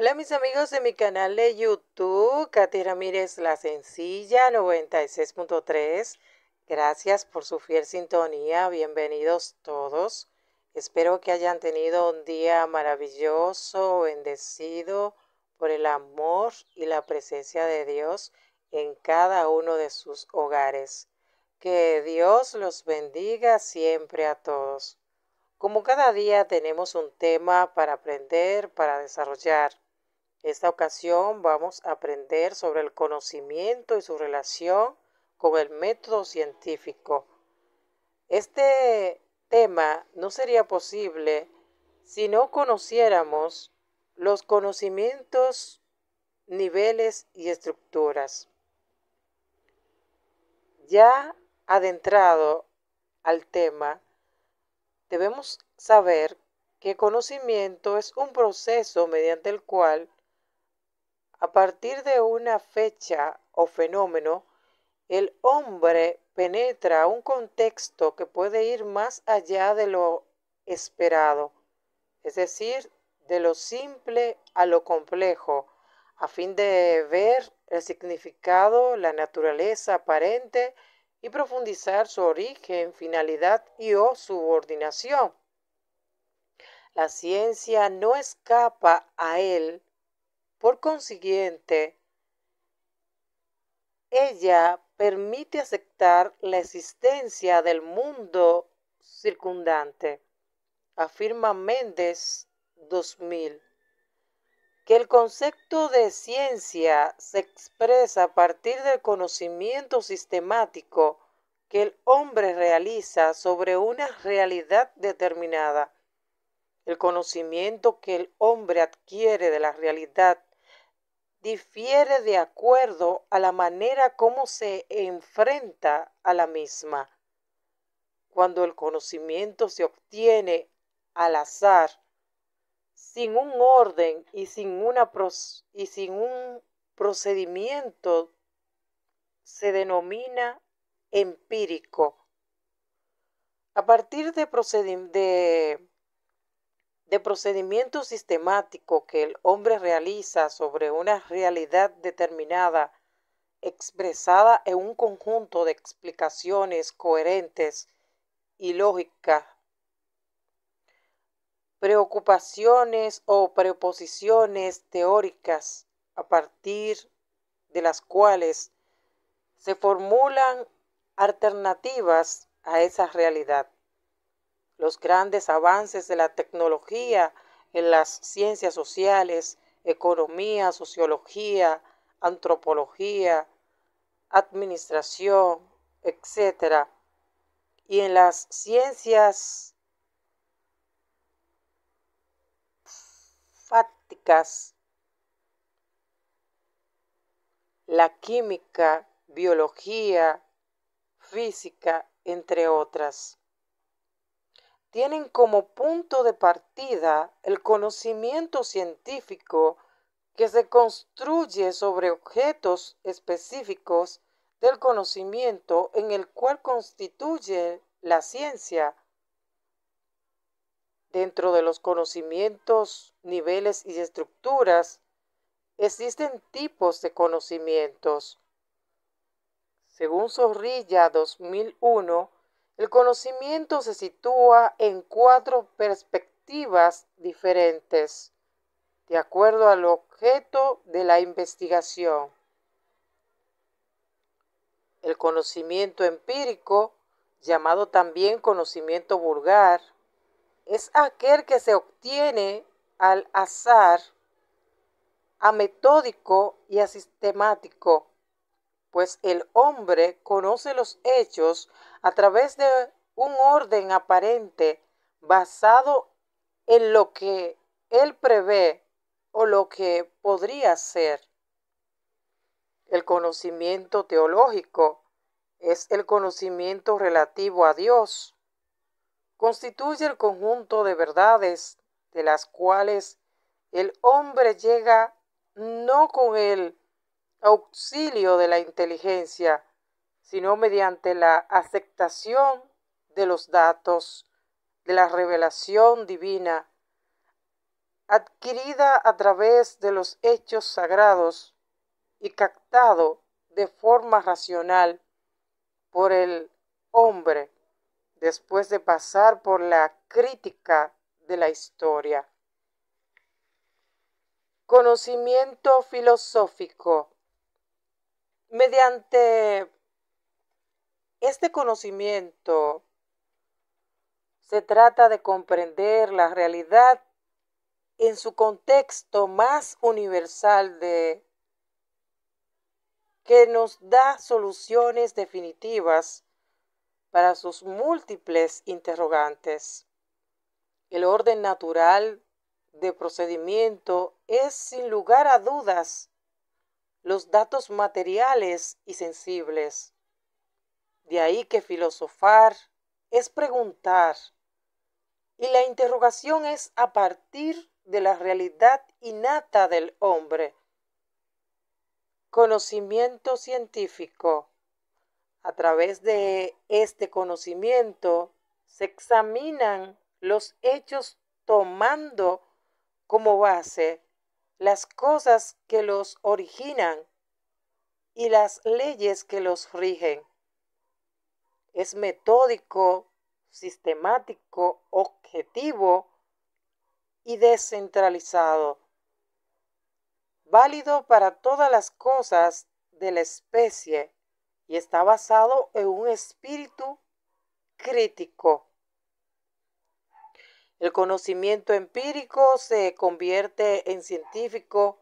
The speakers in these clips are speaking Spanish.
Hola mis amigos de mi canal de YouTube, Katy Ramírez La Sencilla 96.3. Gracias por su fiel sintonía, bienvenidos todos. Espero que hayan tenido un día maravilloso, bendecido por el amor y la presencia de Dios en cada uno de sus hogares. Que Dios los bendiga siempre a todos. Como cada día tenemos un tema para aprender, para desarrollar. Esta ocasión vamos a aprender sobre el conocimiento y su relación con el método científico. Este tema no sería posible si no conociéramos los conocimientos, niveles y estructuras. Ya adentrado al tema, debemos saber que conocimiento es un proceso mediante el cual a partir de una fecha o fenómeno, el hombre penetra un contexto que puede ir más allá de lo esperado, es decir, de lo simple a lo complejo, a fin de ver el significado, la naturaleza aparente y profundizar su origen, finalidad y o subordinación. La ciencia no escapa a él por consiguiente, ella permite aceptar la existencia del mundo circundante. Afirma Méndez 2000 que el concepto de ciencia se expresa a partir del conocimiento sistemático que el hombre realiza sobre una realidad determinada. El conocimiento que el hombre adquiere de la realidad difiere de acuerdo a la manera como se enfrenta a la misma. Cuando el conocimiento se obtiene al azar, sin un orden y sin, un procedimiento, se denomina empírico. A partir de, de de procedimiento sistemático que el hombre realiza sobre una realidad determinada, expresada en un conjunto de explicaciones coherentes y lógicas preocupaciones o preposiciones teóricas a partir de las cuales se formulan alternativas a esa realidad los grandes avances de la tecnología en las ciencias sociales, economía, sociología, antropología, administración, etc. Y en las ciencias fácticas, la química, biología, física, entre otras tienen como punto de partida el conocimiento científico que se construye sobre objetos específicos del conocimiento en el cual constituye la ciencia. Dentro de los conocimientos, niveles y estructuras, existen tipos de conocimientos. Según Zorrilla 2001, el conocimiento se sitúa en cuatro perspectivas diferentes, de acuerdo al objeto de la investigación. El conocimiento empírico, llamado también conocimiento vulgar, es aquel que se obtiene al azar, a metódico y a sistemático pues el hombre conoce los hechos a través de un orden aparente basado en lo que él prevé o lo que podría ser. El conocimiento teológico es el conocimiento relativo a Dios. Constituye el conjunto de verdades de las cuales el hombre llega no con él auxilio de la inteligencia, sino mediante la aceptación de los datos, de la revelación divina, adquirida a través de los hechos sagrados y captado de forma racional por el hombre después de pasar por la crítica de la historia. Conocimiento filosófico Mediante este conocimiento se trata de comprender la realidad en su contexto más universal de que nos da soluciones definitivas para sus múltiples interrogantes. El orden natural de procedimiento es sin lugar a dudas los datos materiales y sensibles. De ahí que filosofar es preguntar y la interrogación es a partir de la realidad innata del hombre. Conocimiento científico. A través de este conocimiento se examinan los hechos tomando como base las cosas que los originan y las leyes que los rigen. Es metódico, sistemático, objetivo y descentralizado, válido para todas las cosas de la especie y está basado en un espíritu crítico. El conocimiento empírico se convierte en científico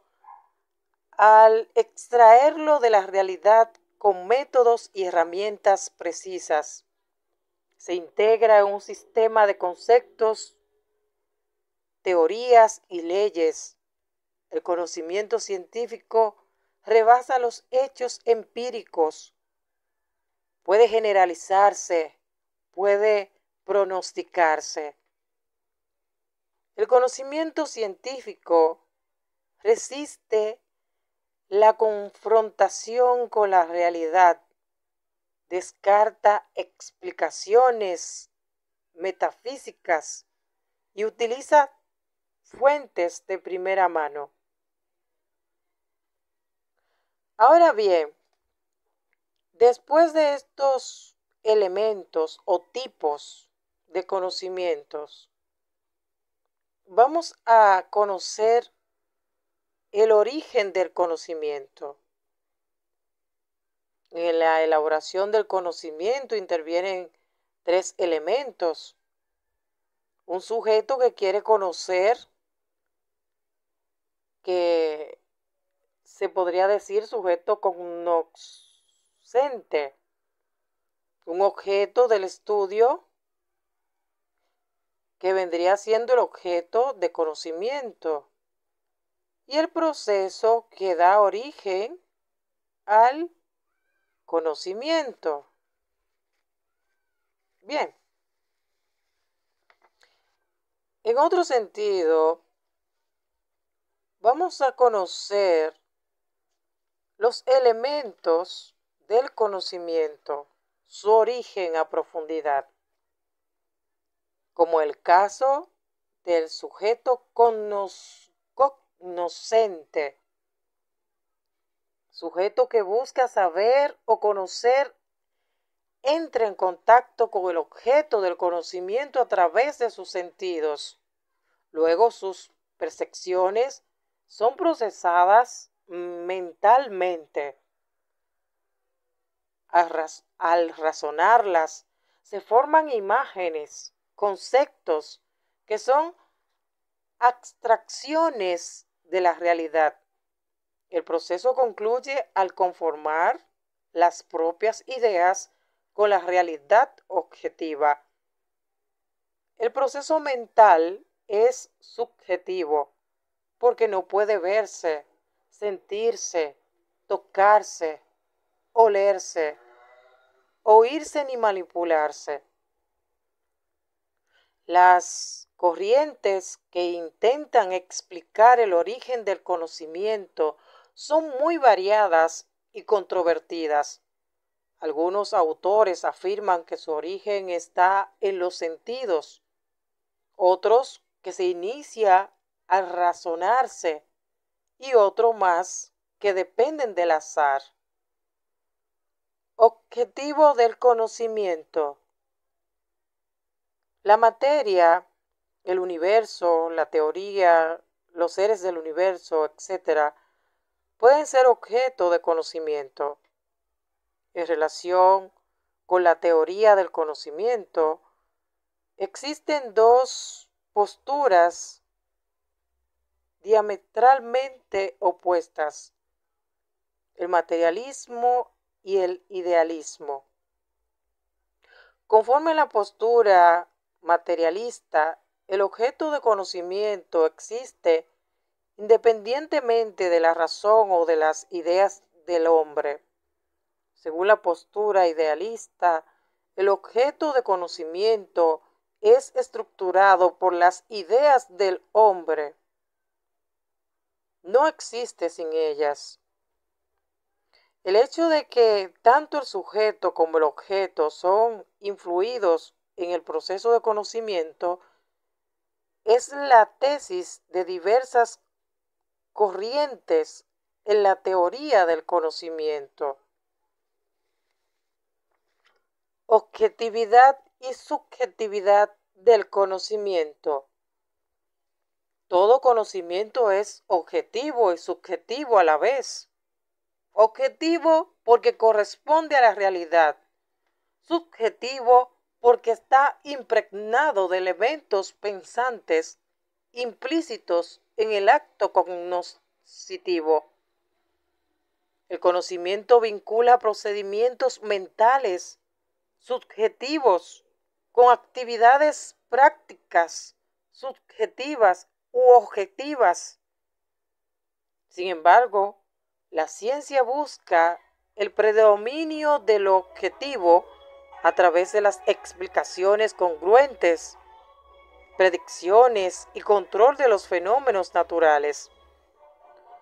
al extraerlo de la realidad con métodos y herramientas precisas. Se integra en un sistema de conceptos, teorías y leyes. El conocimiento científico rebasa los hechos empíricos. Puede generalizarse, puede pronosticarse. El conocimiento científico resiste la confrontación con la realidad, descarta explicaciones metafísicas y utiliza fuentes de primera mano. Ahora bien, después de estos elementos o tipos de conocimientos, vamos a conocer el origen del conocimiento. En la elaboración del conocimiento intervienen tres elementos. Un sujeto que quiere conocer, que se podría decir sujeto cognoscente, un objeto del estudio que vendría siendo el objeto de conocimiento y el proceso que da origen al conocimiento. Bien. En otro sentido, vamos a conocer los elementos del conocimiento, su origen a profundidad como el caso del sujeto conocente sujeto que busca saber o conocer, entra en contacto con el objeto del conocimiento a través de sus sentidos. Luego sus percepciones son procesadas mentalmente. al razonarlas, se forman imágenes conceptos que son abstracciones de la realidad. El proceso concluye al conformar las propias ideas con la realidad objetiva. El proceso mental es subjetivo porque no puede verse, sentirse, tocarse, olerse, oírse ni manipularse. Las corrientes que intentan explicar el origen del conocimiento son muy variadas y controvertidas. Algunos autores afirman que su origen está en los sentidos, otros que se inicia al razonarse y otros más que dependen del azar. Objetivo del conocimiento. La materia, el universo, la teoría, los seres del universo, etc., pueden ser objeto de conocimiento. En relación con la teoría del conocimiento, existen dos posturas diametralmente opuestas, el materialismo y el idealismo. Conforme la postura materialista, el objeto de conocimiento existe independientemente de la razón o de las ideas del hombre. Según la postura idealista, el objeto de conocimiento es estructurado por las ideas del hombre. No existe sin ellas. El hecho de que tanto el sujeto como el objeto son influidos en el proceso de conocimiento es la tesis de diversas corrientes en la teoría del conocimiento. Objetividad y subjetividad del conocimiento. Todo conocimiento es objetivo y subjetivo a la vez. Objetivo porque corresponde a la realidad. Subjetivo porque está impregnado de elementos pensantes implícitos en el acto cognoscitivo. El conocimiento vincula procedimientos mentales subjetivos con actividades prácticas subjetivas u objetivas. Sin embargo, la ciencia busca el predominio del objetivo a través de las explicaciones congruentes, predicciones y control de los fenómenos naturales.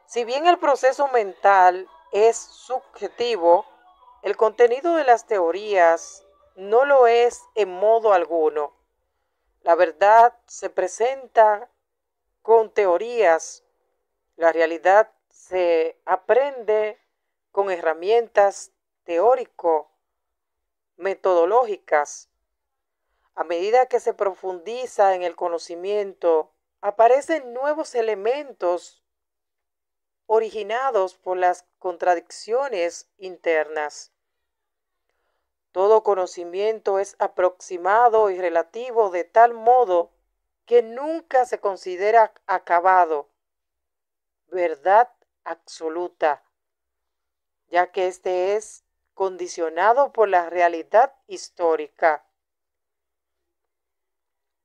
Si bien el proceso mental es subjetivo, el contenido de las teorías no lo es en modo alguno. La verdad se presenta con teorías, la realidad se aprende con herramientas teórico metodológicas. A medida que se profundiza en el conocimiento, aparecen nuevos elementos originados por las contradicciones internas. Todo conocimiento es aproximado y relativo de tal modo que nunca se considera acabado, verdad absoluta, ya que este es condicionado por la realidad histórica.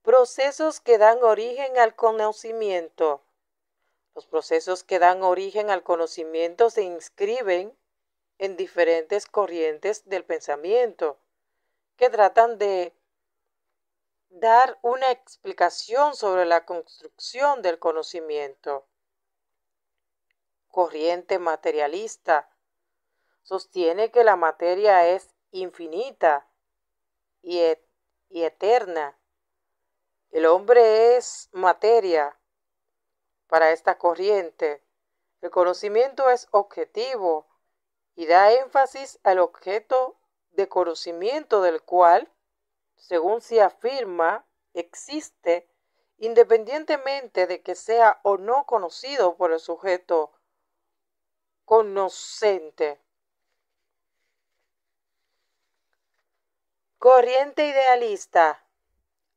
Procesos que dan origen al conocimiento. Los procesos que dan origen al conocimiento se inscriben en diferentes corrientes del pensamiento que tratan de dar una explicación sobre la construcción del conocimiento. Corriente materialista sostiene que la materia es infinita y, eterna. El hombre es materia para esta corriente. El conocimiento es objetivo y da énfasis al objeto de conocimiento del cual, según se afirma, existe independientemente de que sea o no conocido por el sujeto conocente. corriente idealista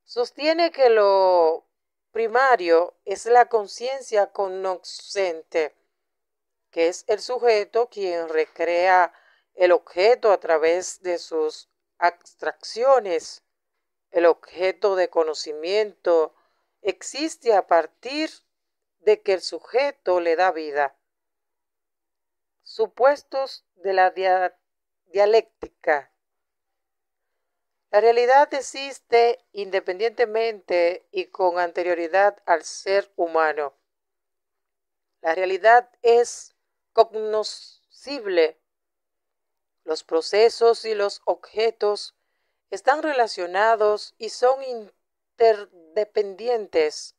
sostiene que lo primario es la conciencia conocente, que es el sujeto quien recrea el objeto a través de sus abstracciones. El objeto de conocimiento existe a partir de que el sujeto le da vida. Supuestos de la dialéctica. La realidad existe independientemente y con anterioridad al ser humano. La realidad es cognoscible. Los procesos y los objetos están relacionados y son interdependientes.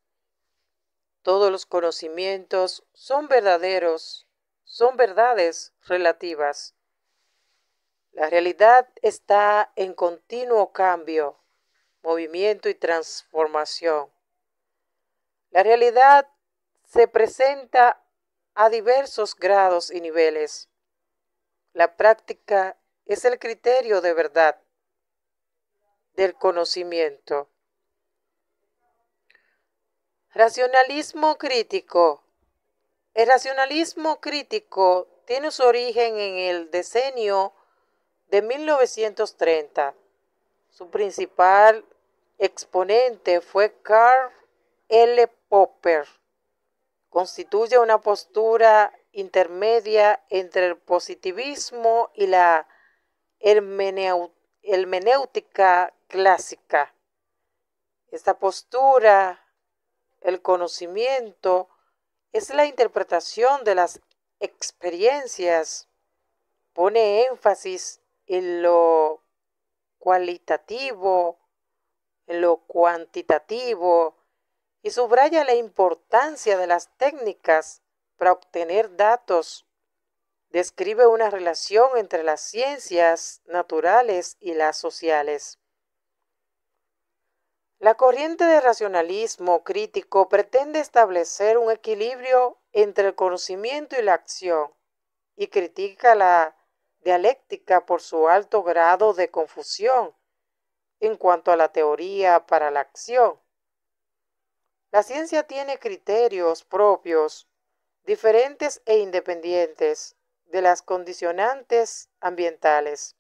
Todos los conocimientos son verdaderos, son verdades relativas. La realidad está en continuo cambio, movimiento y transformación. La realidad se presenta a diversos grados y niveles. La práctica es el criterio de verdad del conocimiento. Racionalismo crítico. El racionalismo crítico tiene su origen en el decenio de 1930. Su principal exponente fue Carl L. Popper. Constituye una postura intermedia entre el positivismo y la hermenéutica clásica. Esta postura, el conocimiento, es la interpretación de las experiencias. Pone énfasis en lo cualitativo, en lo cuantitativo, y subraya la importancia de las técnicas para obtener datos. Describe una relación entre las ciencias naturales y las sociales. La corriente de racionalismo crítico pretende establecer un equilibrio entre el conocimiento y la acción y critica la dialéctica por su alto grado de confusión en cuanto a la teoría para la acción. La ciencia tiene criterios propios, diferentes e independientes de las condicionantes ambientales.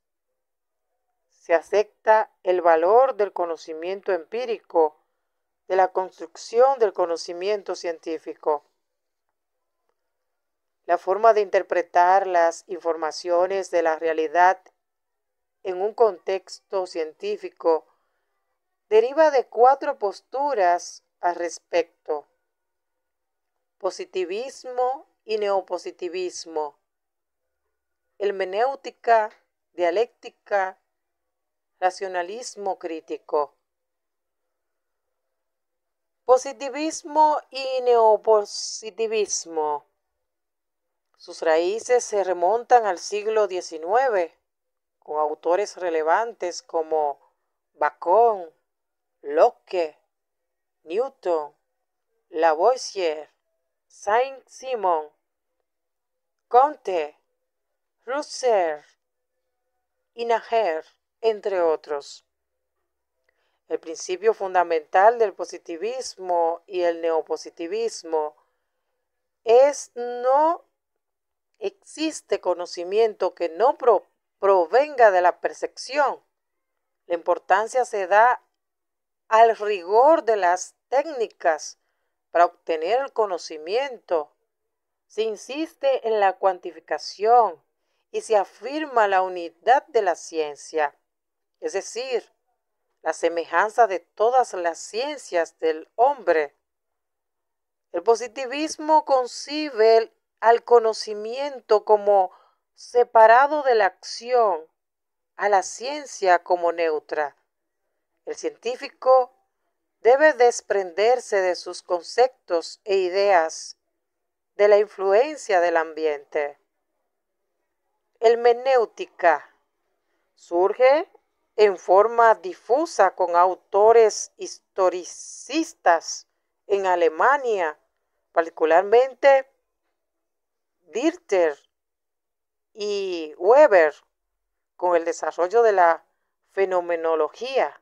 Se acepta el valor del conocimiento empírico, de la construcción del conocimiento científico la forma de interpretar las informaciones de la realidad en un contexto científico deriva de cuatro posturas al respecto. Positivismo y neopositivismo. Hermenéutica, dialéctica, racionalismo crítico. Positivismo y neopositivismo sus raíces se remontan al siglo XIX, con autores relevantes como Bacon, Locke, Newton, Lavoisier, Saint-Simon, Comte, Rousseau y Nager, entre otros. El principio fundamental del positivismo y el neopositivismo es no existe conocimiento que no provenga de la percepción. La importancia se da al rigor de las técnicas para obtener el conocimiento. Se insiste en la cuantificación y se afirma la unidad de la ciencia, es decir, la semejanza de todas las ciencias del hombre. El positivismo concibe el al conocimiento como separado de la acción, a la ciencia como neutra. El científico debe desprenderse de sus conceptos e ideas, de la influencia del ambiente. El menéutica surge en forma difusa con autores historicistas en Alemania, particularmente Dirter y Weber con el desarrollo de la fenomenología.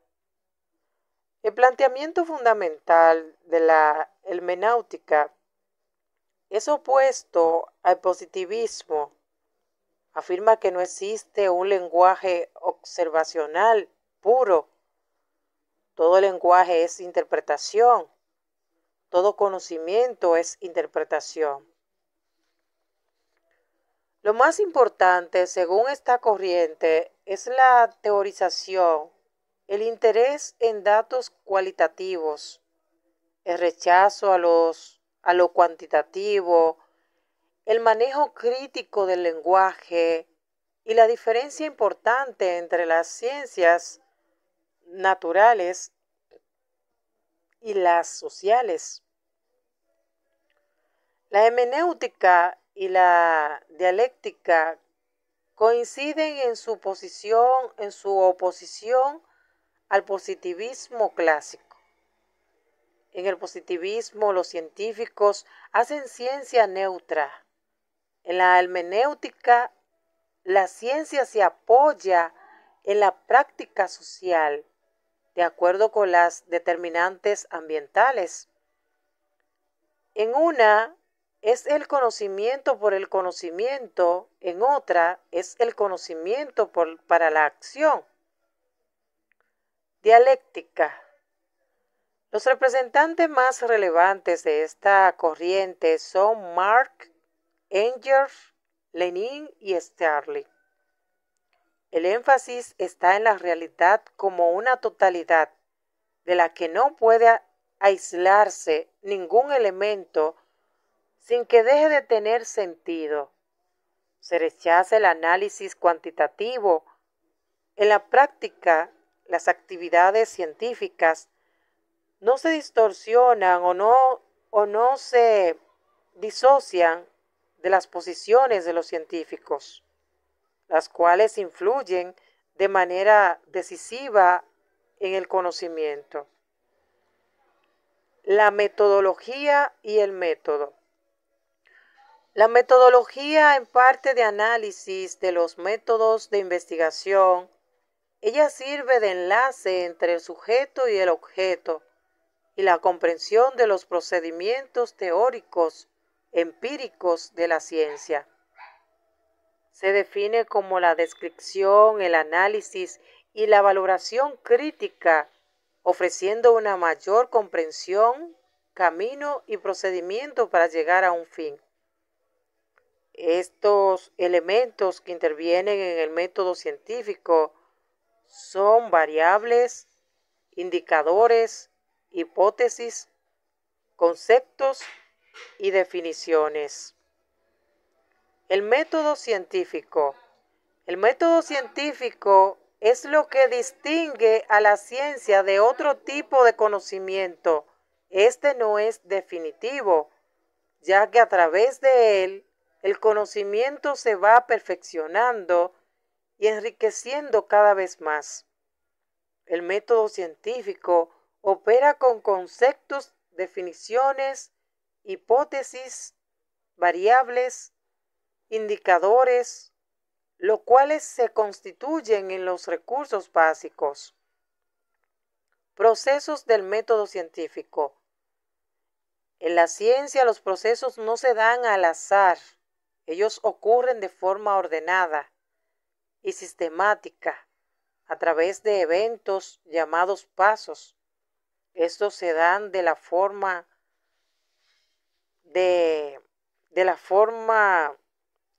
El planteamiento fundamental de la hermenáutica es opuesto al positivismo. Afirma que no existe un lenguaje observacional puro. Todo lenguaje es interpretación. Todo conocimiento es interpretación. Lo más importante, según esta corriente, es la teorización, el interés en datos cualitativos, el rechazo a, los, a lo cuantitativo, el manejo crítico del lenguaje y la diferencia importante entre las ciencias naturales y las sociales. La hermenéutica y la dialéctica coinciden en su posición, en su oposición al positivismo clásico. En el positivismo los científicos hacen ciencia neutra. En la hermenéutica la ciencia se apoya en la práctica social de acuerdo con las determinantes ambientales. En una es el conocimiento por el conocimiento, en otra es el conocimiento para la acción. Dialéctica. Los representantes más relevantes de esta corriente son Marx, Engels, Lenin y Sterling. El énfasis está en la realidad como una totalidad de la que no puede aislarse ningún elemento sin que deje de tener sentido. Se rechaza el análisis cuantitativo. En la práctica, las actividades científicas no se distorsionan o no, o no se disocian de las posiciones de los científicos, las cuales influyen de manera decisiva en el conocimiento. La metodología y el método. La metodología en parte de análisis de los métodos de investigación, ella sirve de enlace entre el sujeto y el objeto y la comprensión de los procedimientos teóricos empíricos de la ciencia. Se define como la descripción, el análisis y la valoración crítica, ofreciendo una mayor comprensión, camino y procedimiento para llegar a un fin. Estos elementos que intervienen en el método científico son variables, indicadores, hipótesis, conceptos y definiciones. El método científico. El método científico es lo que distingue a la ciencia de otro tipo de conocimiento. Este no es definitivo, ya que a través de él el conocimiento se va perfeccionando y enriqueciendo cada vez más. El método científico opera con conceptos, definiciones, hipótesis, variables, indicadores, lo cuales se constituyen en los recursos básicos. Procesos del método científico. En la ciencia los procesos no se dan al azar, ellos ocurren de forma ordenada y sistemática a través de eventos llamados pasos. Estos se dan de la forma de, de la forma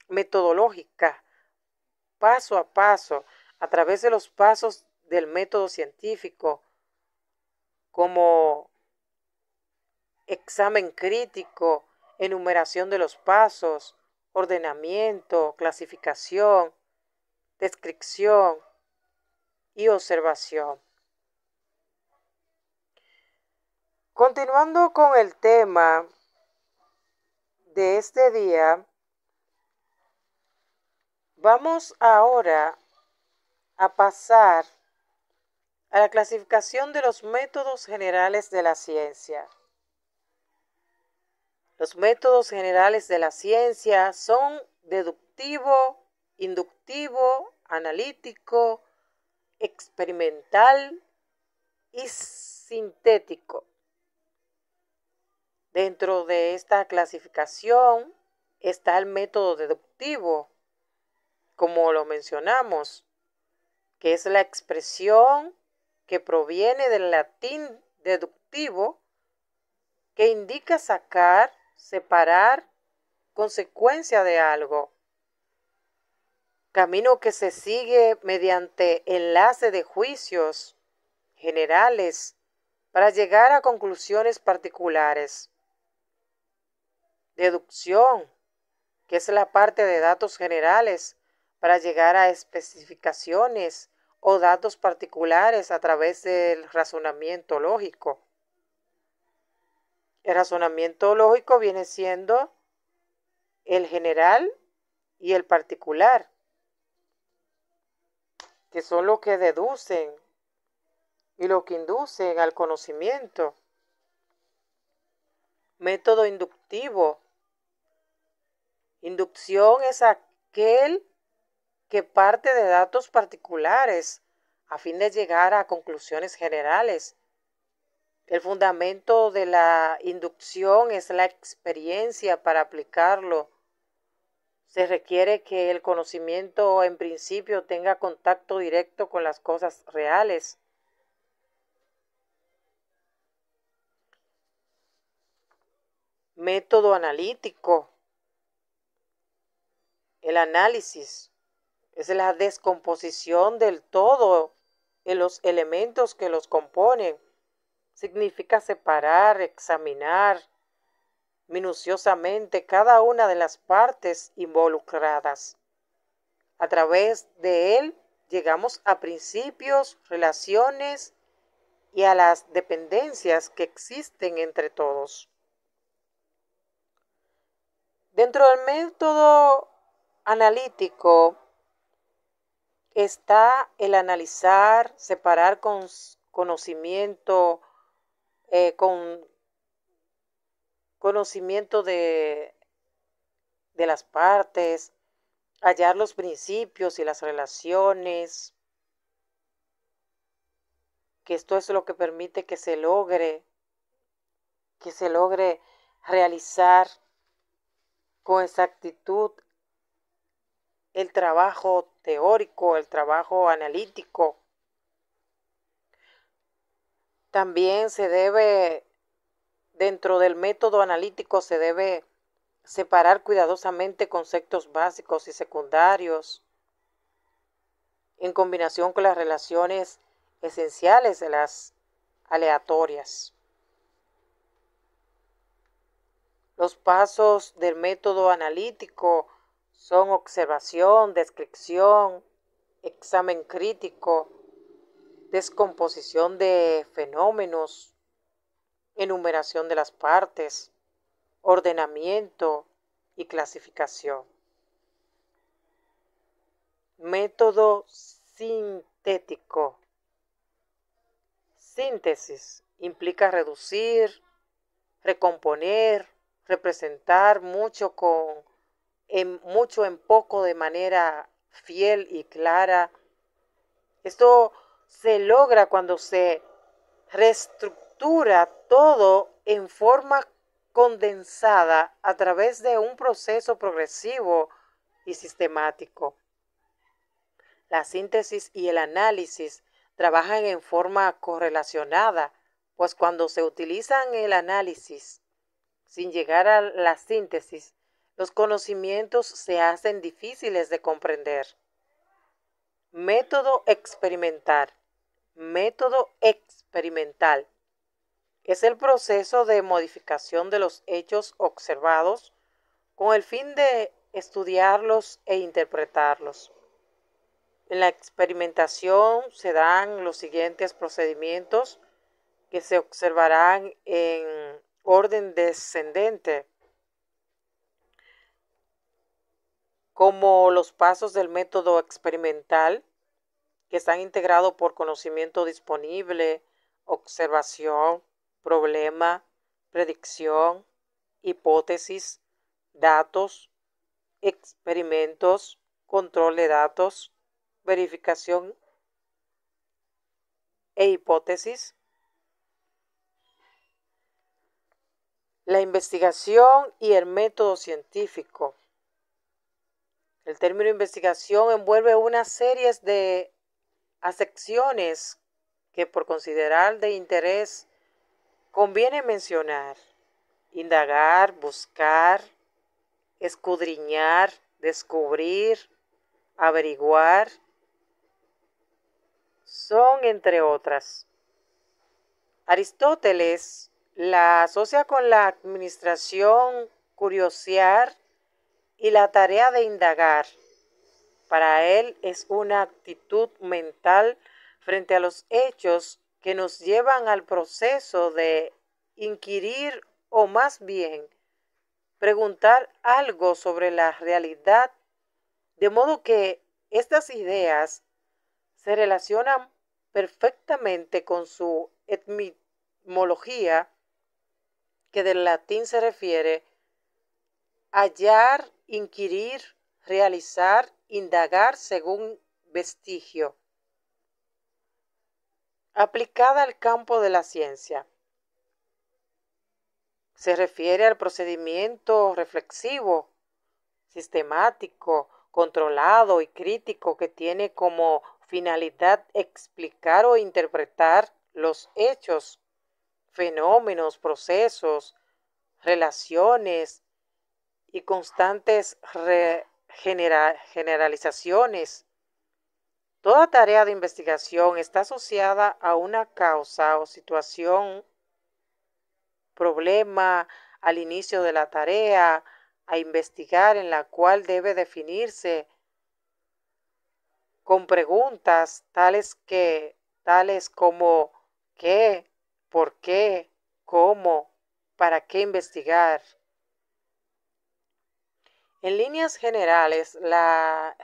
metodológica, paso a paso, a través de los pasos del método científico, como examen crítico, enumeración de los pasos, ordenamiento, clasificación, descripción y observación. Continuando con el tema de este día, vamos ahora a pasar a la clasificación de los métodos generales de la ciencia. Los métodos generales de la ciencia son deductivo, inductivo, analítico, experimental y sintético. Dentro de esta clasificación está el método deductivo, como lo mencionamos, que es la expresión que proviene del latín deductivo, que indica sacar separar, consecuencia de algo. Camino que se sigue mediante enlace de juicios generales para llegar a conclusiones particulares. Deducción, que es la parte de datos generales para llegar a especificaciones o datos particulares a través del razonamiento lógico. El razonamiento lógico viene siendo el general y el particular, que son los que deducen y lo que inducen al conocimiento. Método inductivo. Inducción es aquel que parte de datos particulares a fin de llegar a conclusiones generales el fundamento de la inducción es la experiencia para aplicarlo. Se requiere que el conocimiento en principio tenga contacto directo con las cosas reales. Método analítico. El análisis es la descomposición del todo en los elementos que los componen significa separar, examinar minuciosamente cada una de las partes involucradas. A través de él llegamos a principios, relaciones y a las dependencias que existen entre todos. Dentro del método analítico está el analizar, separar con conocimiento, eh, con conocimiento de, de las partes, hallar los principios y las relaciones, que esto es lo que permite que se logre, que se logre realizar con exactitud el trabajo teórico, el trabajo analítico, también se debe, dentro del método analítico, se debe separar cuidadosamente conceptos básicos y secundarios en combinación con las relaciones esenciales de las aleatorias. Los pasos del método analítico son observación, descripción, examen crítico, descomposición de fenómenos, enumeración de las partes, ordenamiento y clasificación. Método sintético. Síntesis implica reducir, recomponer, representar mucho con en mucho en poco de manera fiel y clara. Esto se logra cuando se reestructura todo en forma condensada a través de un proceso progresivo y sistemático. La síntesis y el análisis trabajan en forma correlacionada, pues cuando se utilizan el análisis sin llegar a la síntesis, los conocimientos se hacen difíciles de comprender. Método experimental. Método experimental. Es el proceso de modificación de los hechos observados con el fin de estudiarlos e interpretarlos. En la experimentación se dan los siguientes procedimientos que se observarán en orden descendente. como los pasos del método experimental, que están integrados por conocimiento disponible, observación, problema, predicción, hipótesis, datos, experimentos, control de datos, verificación e hipótesis. La investigación y el método científico. El término investigación envuelve una serie de acepciones que por considerar de interés conviene mencionar. Indagar, buscar, escudriñar, descubrir, averiguar, son entre otras. Aristóteles la asocia con la administración, curiosear, y la tarea de indagar. Para él es una actitud mental frente a los hechos que nos llevan al proceso de inquirir o más bien preguntar algo sobre la realidad, de modo que estas ideas se relacionan perfectamente con su etimología, que del latín se refiere hallar, inquirir, realizar, indagar según vestigio. Aplicada al campo de la ciencia. Se refiere al procedimiento reflexivo, sistemático, controlado y crítico que tiene como finalidad explicar o interpretar los hechos, fenómenos, procesos, relaciones, y constantes generalizaciones. Toda tarea de investigación está asociada a una causa o situación, problema al inicio de la tarea a investigar en la cual debe definirse con preguntas tales que tales como qué, por qué, cómo, para qué investigar. En líneas generales, la,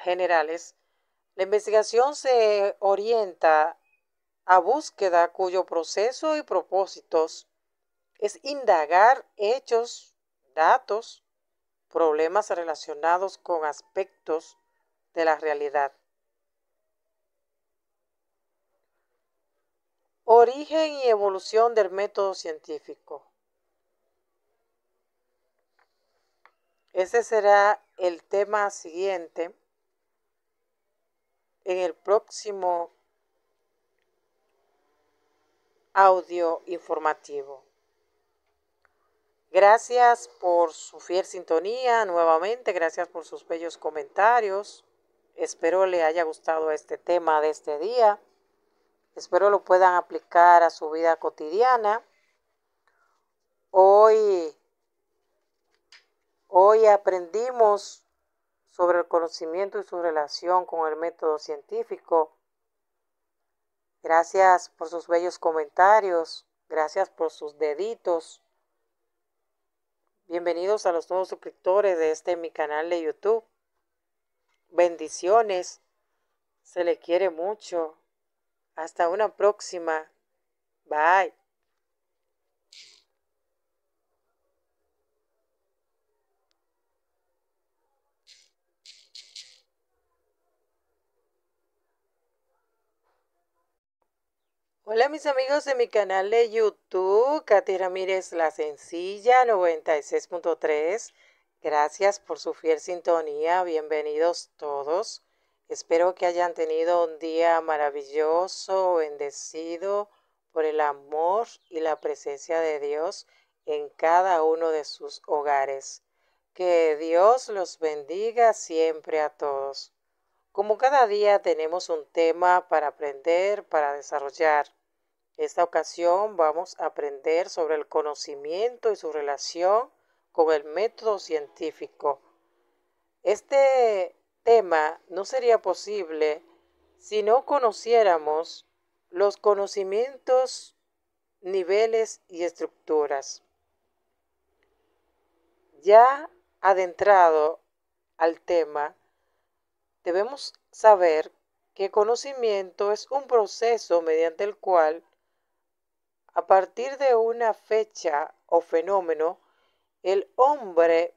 investigación se orienta a búsqueda cuyo proceso y propósitos es indagar hechos, datos, problemas relacionados con aspectos de la realidad. Origen y evolución del método científico. Ese será el tema siguiente en el próximo audio informativo. Gracias por su fiel sintonía nuevamente, gracias por sus bellos comentarios. Espero le haya gustado este tema de este día. Espero lo puedan aplicar a su vida cotidiana. Hoy Hoy aprendimos sobre el conocimiento y su relación con el método científico. Gracias por sus bellos comentarios, gracias por sus deditos. Bienvenidos a los nuevos suscriptores de este mi canal de YouTube. Bendiciones, se le quiere mucho. Hasta una próxima. Bye. Hola mis amigos de mi canal de YouTube, Katy Ramírez La Sencilla 96.3. Gracias por su fiel sintonía, bienvenidos todos. Espero que hayan tenido un día maravilloso, bendecido por el amor y la presencia de Dios en cada uno de sus hogares. Que Dios los bendiga siempre a todos. Como cada día tenemos un tema para aprender, para desarrollar. Esta ocasión vamos a aprender sobre el conocimiento y su relación con el método científico. Este tema no sería posible si no conociéramos los conocimientos, niveles y estructuras. Ya adentrado al tema, debemos saber que conocimiento es un proceso mediante el cual a partir de una fecha o fenómeno, el hombre